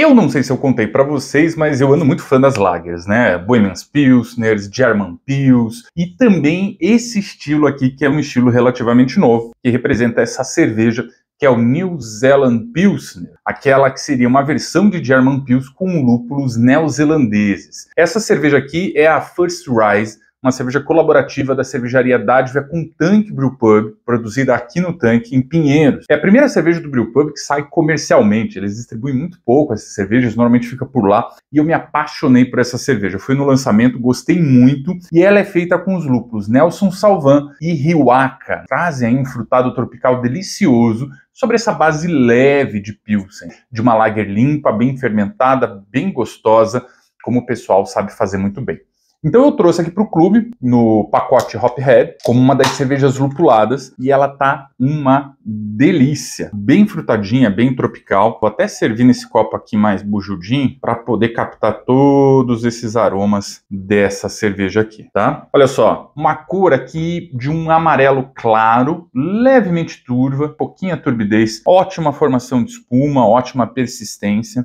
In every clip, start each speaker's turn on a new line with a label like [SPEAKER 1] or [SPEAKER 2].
[SPEAKER 1] Eu não sei se eu contei para vocês, mas eu ando muito fã das lagers, né? Bohemian Pilsners, German Pils e também esse estilo aqui que é um estilo relativamente novo, que representa essa cerveja que é o New Zealand Pilsner, aquela que seria uma versão de German Pils com lúpulos neozelandeses. Essa cerveja aqui é a First Rise uma cerveja colaborativa da cervejaria Dádiva com Tanque Pub, produzida aqui no Tanque, em Pinheiros. É a primeira cerveja do Brew Pub que sai comercialmente, eles distribuem muito pouco essas cervejas, normalmente fica por lá, e eu me apaixonei por essa cerveja. Foi no lançamento, gostei muito, e ela é feita com os lúpulos Nelson Salvan e Riwaka. Trazem aí um frutado tropical delicioso, sobre essa base leve de Pilsen, de uma lager limpa, bem fermentada, bem gostosa, como o pessoal sabe fazer muito bem. Então eu trouxe aqui para o clube, no pacote Hophead, como uma das cervejas lupuladas, e ela tá uma delícia. Bem frutadinha, bem tropical. Vou até servir nesse copo aqui mais bujudinho para poder captar todos esses aromas dessa cerveja aqui, tá? Olha só, uma cor aqui de um amarelo claro, levemente turva, pouquinha turbidez, ótima formação de espuma, ótima persistência.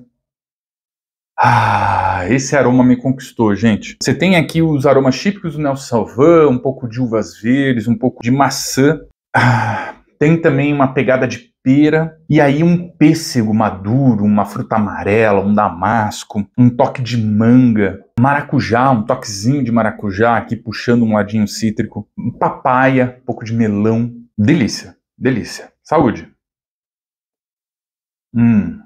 [SPEAKER 1] Ah, esse aroma me conquistou, gente. Você tem aqui os aromas típicos do Nelson Salvan, um pouco de uvas verdes, um pouco de maçã. Ah, tem também uma pegada de pera e aí um pêssego maduro, uma fruta amarela, um damasco, um toque de manga, maracujá, um toquezinho de maracujá aqui puxando um ladinho cítrico, papaya, um pouco de melão. Delícia, delícia. Saúde. Hum.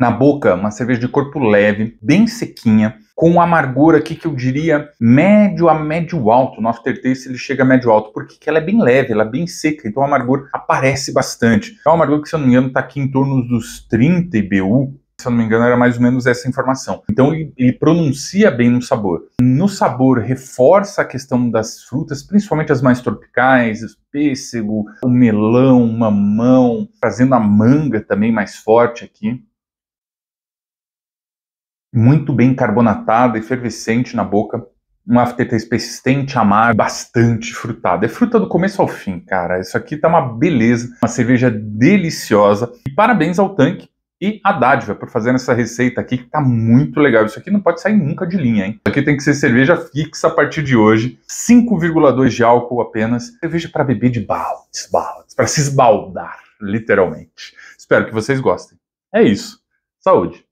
[SPEAKER 1] Na boca, uma cerveja de corpo leve, bem sequinha, com um amargor aqui que eu diria médio a médio alto. O nosso terteice ele chega a médio alto, porque ela é bem leve, ela é bem seca, então o amargor aparece bastante. É amargor que, se eu não me engano, está aqui em torno dos 30 IBU, se eu não me engano, era mais ou menos essa informação. Então ele, ele, pronuncia bem no sabor. No sabor, reforça a questão das frutas, principalmente as mais tropicais, o pêssego, o melão, o mamão, trazendo a manga também mais forte aqui muito bem carbonatada, efervescente na boca. Uma aftertaste persistente, amarga, bastante frutada. É fruta do começo ao fim, cara. Isso aqui tá uma beleza, uma cerveja deliciosa. E parabéns ao tanque e à dádiva por fazer essa receita aqui que tá muito legal. Isso aqui não pode sair nunca de linha, hein? Isso aqui tem que ser cerveja fixa a partir de hoje. 5,2 de álcool apenas. Cerveja para beber de baldes, baldes, para se esbaldar, literalmente. Espero que vocês gostem. É isso. Saúde.